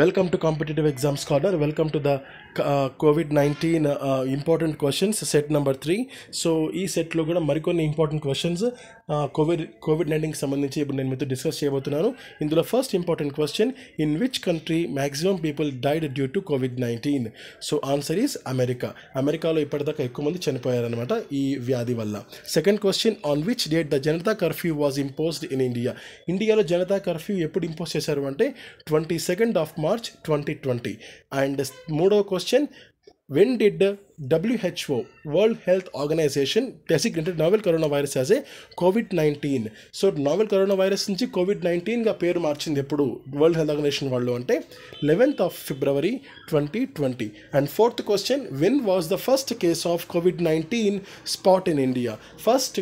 Welcome to competitive exams Corner. Welcome to the COVID nineteen important questions set number three so ఈ సెట్లో కూడా మరికొన్ని important questions COVID COVID నైన్టీన్కి సంబంధించి ఇప్పుడు నేను మీతో డిస్కస్ చేయబోతున్నాను ఇందులో first important question in which country maximum people died due to COVID nineteen so answer is America అమెరికాలో ఇప్పటిదాకా ఎక్కువ మంది చనిపోయారనమాట ఈ వ్యాధి వల్ల second question on which date the Janata curfew was imposed in India ఇండియాలో జనతా కర్ఫ్యూ ఎప్పుడు ఇంపోజ్ చేశారు అంటే twenty second of March twenty twenty and మూడవ question when did WHO world health organization designated novel corona virus as a COVID nineteen so novel corona virus నుంచి COVID నైన్టీన్గా పేరు మార్చింది ఎప్పుడు వరల్డ్ హెల్త్ ఆర్గనైజేషన్ వాళ్ళు అంటే eleventh of February twenty twenty and fourth question when was the first case of COVID nineteen spot in India first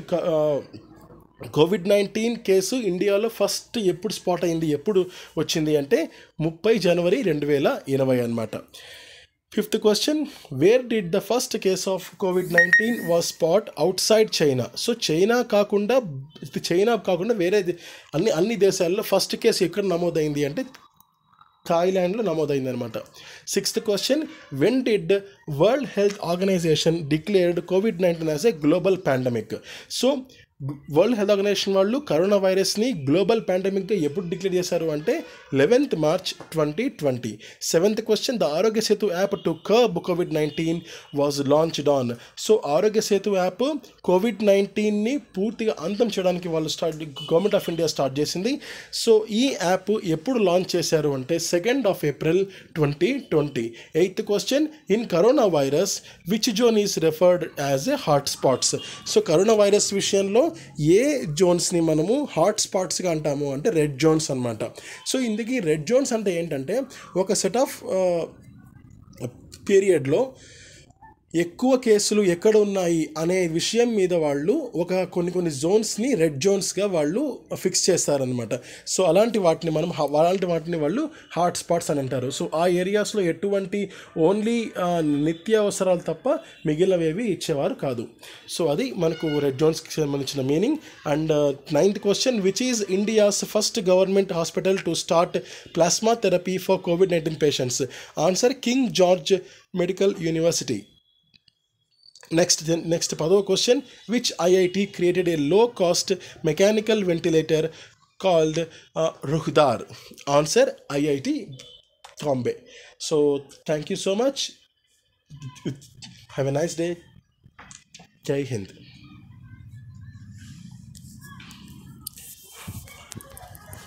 COVID nineteen case ఇండియాలో first ఎప్పుడు spot అయింది ఎప్పుడు వచ్చింది అంటే ముప్పై జనవరి రెండు వేల ఇరవై అనమాట fifth question where did the first case of COVID nineteen was spot outside China so China కాకుండా చైనా కాకుండా వేరే అన్ని అన్ని దేశాల్లో ఫస్ట్ కేసు ఎక్కడ నమోదైంది అంటే థాయిలాండ్లో నమోదైంది అనమాట sixth question when did world health organization declared COVID nineteen as a global pandemic so world health organization వాళ్ళు కరోనా వైరస్ని గ్లోబల్ పాండమిక్గా ఎప్పుడు డిక్లేర్ చేశారు అంటే eleventh March twenty twenty seventh question the Aarogya Setu app to curb COVID nineteen was launched on so Aarogya Setu app COVID నైన్టీన్ని పూర్తిగా అంతం చేయడానికి వాళ్ళు start government of India start చేసింది సో ఈ యాప్ ఎప్పుడు లాంచ్ చేశారు అంటే second of April twenty twenty eighth question in corona virus which zone is referred as a hotspots so corona virus విషయంలో ఏ జోన్స్ని మనము హాట్ స్పాట్స్గా అంటాము అంటే రెడ్ జోన్స్ అనమాట సో ఇందుకు రెడ్ జోన్స్ అంటే ఏంటంటే ఒక సెట్ ఆఫ్ పీరియడ్లో ఎక్కువ కేసులు ఎక్కడ ఉన్నాయి అనే విషయం మీద వాళ్ళు ఒక కొన్ని కొన్ని జోన్స్ని రెడ్ జోన్స్గా వాళ్ళు ఫిక్స్ చేస్తారనమాట సో అలాంటి వాటిని మనం అలాంటి వాటిని వాళ్ళు హాట్ స్పాట్స్ అని అంటారు సో ఆ ఏరియాస్లో ఎటువంటి ఓన్లీ నిత్య అవసరాలు తప్ప మిగిలినవేవి ఇచ్చేవారు కాదు సో అది మనకు రెడ్ జోన్స్కి సంబంధించిన meaning and ninth question which is India's first government hospital to start plasma therapy for COVID nineteen patients answer King George Medical University Next, then, next question, which IIT created a low-cost mechanical ventilator called uh, Answer, IIT Bombay. So, thank you so much. Have a nice day. Jai Hind.